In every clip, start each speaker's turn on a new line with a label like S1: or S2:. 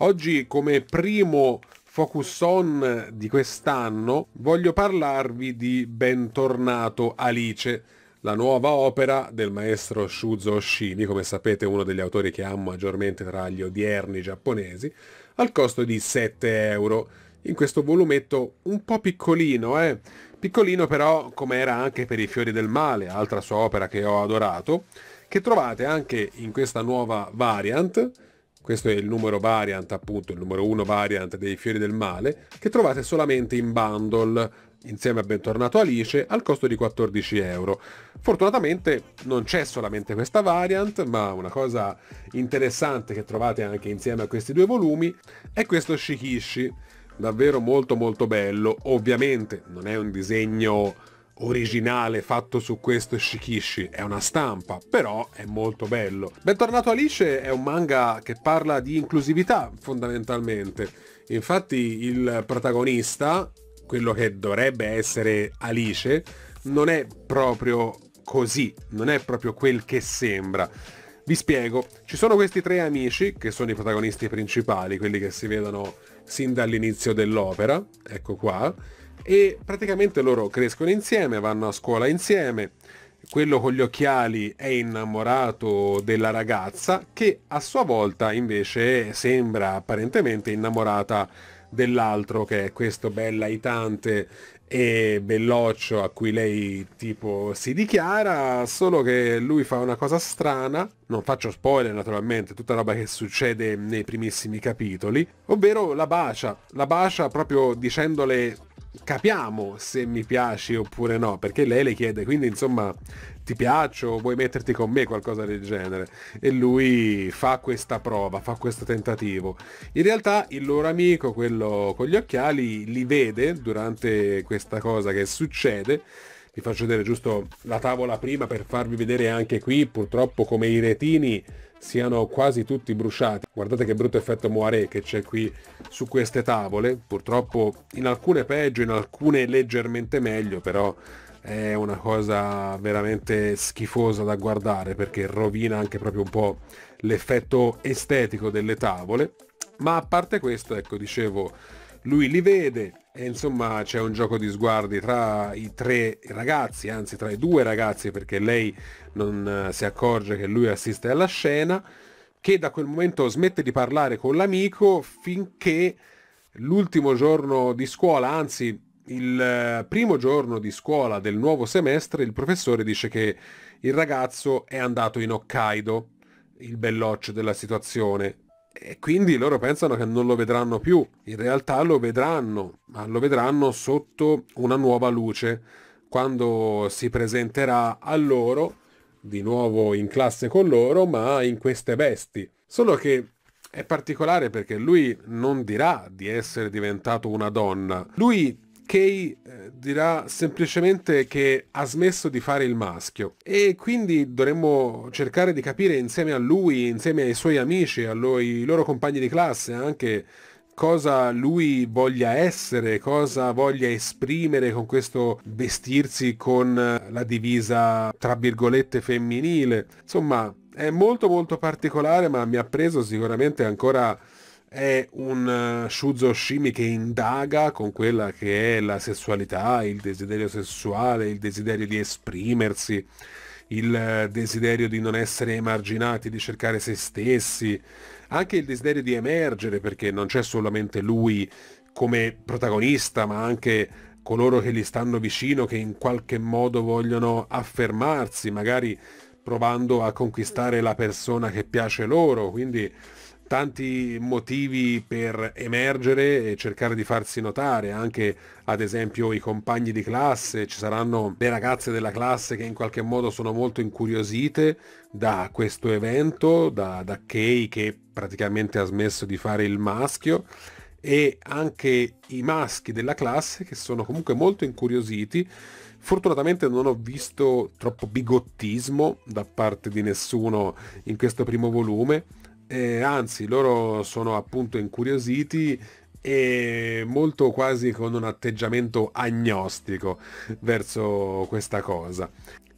S1: Oggi come primo Focus On di quest'anno voglio parlarvi di Bentornato Alice, la nuova opera del maestro Shuzo Oshimi, come sapete uno degli autori che amo maggiormente tra gli odierni giapponesi, al costo di 7 euro, in questo volumetto un po' piccolino, eh? Piccolino però come era anche per I Fiori del Male, altra sua opera che ho adorato, che trovate anche in questa nuova variant, questo è il numero variant, appunto, il numero 1 variant dei fiori del male, che trovate solamente in bundle, insieme a Bentornato Alice, al costo di 14 euro. Fortunatamente non c'è solamente questa variant, ma una cosa interessante che trovate anche insieme a questi due volumi è questo Shikishi, davvero molto molto bello. Ovviamente non è un disegno originale fatto su questo shikishi, è una stampa, però è molto bello. Bentornato Alice è un manga che parla di inclusività fondamentalmente. Infatti il protagonista, quello che dovrebbe essere Alice, non è proprio così, non è proprio quel che sembra. Vi spiego, ci sono questi tre amici, che sono i protagonisti principali, quelli che si vedono sin dall'inizio dell'opera, ecco qua, e praticamente loro crescono insieme, vanno a scuola insieme, quello con gli occhiali è innamorato della ragazza che a sua volta invece sembra apparentemente innamorata dell'altro che è questo bellaitante e belloccio a cui lei tipo si dichiara, solo che lui fa una cosa strana, non faccio spoiler naturalmente, tutta roba che succede nei primissimi capitoli, ovvero la bacia, la bacia proprio dicendole capiamo se mi piaci oppure no, perché lei le chiede, quindi insomma ti piaccio, vuoi metterti con me, qualcosa del genere. E lui fa questa prova, fa questo tentativo. In realtà il loro amico, quello con gli occhiali, li vede durante questa cosa che succede. Vi faccio vedere giusto la tavola prima per farvi vedere anche qui, purtroppo come i retini siano quasi tutti bruciati. Guardate che brutto effetto moiré che c'è qui su queste tavole, purtroppo in alcune peggio, in alcune leggermente meglio, però è una cosa veramente schifosa da guardare perché rovina anche proprio un po' l'effetto estetico delle tavole. Ma a parte questo, ecco, dicevo, lui li vede e insomma c'è un gioco di sguardi tra i tre ragazzi, anzi tra i due ragazzi perché lei non eh, si accorge che lui assiste alla scena, che da quel momento smette di parlare con l'amico finché l'ultimo giorno di scuola, anzi il eh, primo giorno di scuola del nuovo semestre, il professore dice che il ragazzo è andato in Hokkaido, il belloccio della situazione, e quindi loro pensano che non lo vedranno più, in realtà lo vedranno, ma lo vedranno sotto una nuova luce, quando si presenterà a loro, di nuovo in classe con loro, ma in queste vesti. Solo che è particolare perché lui non dirà di essere diventato una donna, lui Kay eh, dirà semplicemente che ha smesso di fare il maschio e quindi dovremmo cercare di capire insieme a lui, insieme ai suoi amici, ai loro compagni di classe anche cosa lui voglia essere, cosa voglia esprimere con questo vestirsi con eh, la divisa tra virgolette femminile. Insomma, è molto molto particolare ma mi ha preso sicuramente ancora è un eh, Shuzo Shimi che indaga con quella che è la sessualità, il desiderio sessuale, il desiderio di esprimersi, il eh, desiderio di non essere emarginati, di cercare se stessi, anche il desiderio di emergere perché non c'è solamente lui come protagonista ma anche coloro che gli stanno vicino che in qualche modo vogliono affermarsi, magari provando a conquistare la persona che piace loro, quindi tanti motivi per emergere e cercare di farsi notare, anche ad esempio i compagni di classe, ci saranno le ragazze della classe che in qualche modo sono molto incuriosite da questo evento, da, da Kay che praticamente ha smesso di fare il maschio e anche i maschi della classe che sono comunque molto incuriositi. Fortunatamente non ho visto troppo bigottismo da parte di nessuno in questo primo volume eh, anzi loro sono appunto incuriositi e molto quasi con un atteggiamento agnostico verso questa cosa.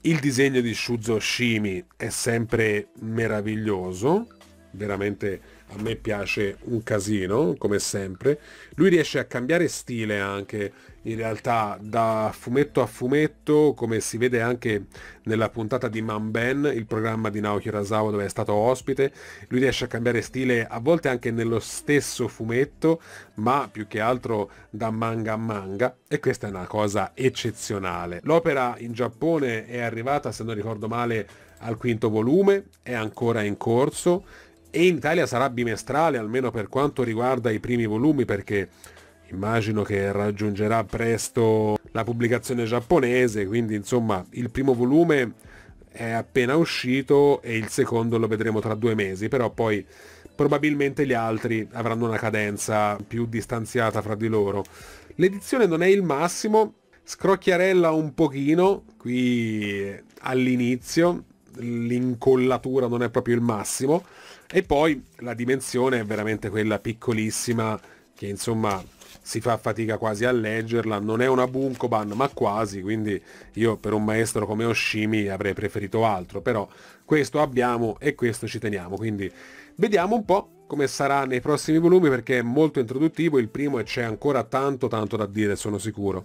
S1: Il disegno di Shuzo Shimi è sempre meraviglioso, veramente a me piace un casino, come sempre. Lui riesce a cambiare stile anche, in realtà da fumetto a fumetto, come si vede anche nella puntata di Man Ben, il programma di Naoki Urasawa dove è stato ospite, lui riesce a cambiare stile a volte anche nello stesso fumetto, ma più che altro da manga a manga e questa è una cosa eccezionale. L'opera in Giappone è arrivata, se non ricordo male, al quinto volume, è ancora in corso e in Italia sarà bimestrale almeno per quanto riguarda i primi volumi perché immagino che raggiungerà presto la pubblicazione giapponese, quindi insomma il primo volume è appena uscito e il secondo lo vedremo tra due mesi, però poi probabilmente gli altri avranno una cadenza più distanziata fra di loro. L'edizione non è il massimo, scrocchiarella un pochino qui all'inizio, l'incollatura non è proprio il massimo, e poi la dimensione è veramente quella piccolissima che insomma si fa fatica quasi a leggerla, non è una Bunkoban ma quasi, quindi io per un maestro come Oshimi avrei preferito altro, però questo abbiamo e questo ci teniamo, quindi vediamo un po' come sarà nei prossimi volumi perché è molto introduttivo il primo e c'è ancora tanto tanto da dire, sono sicuro.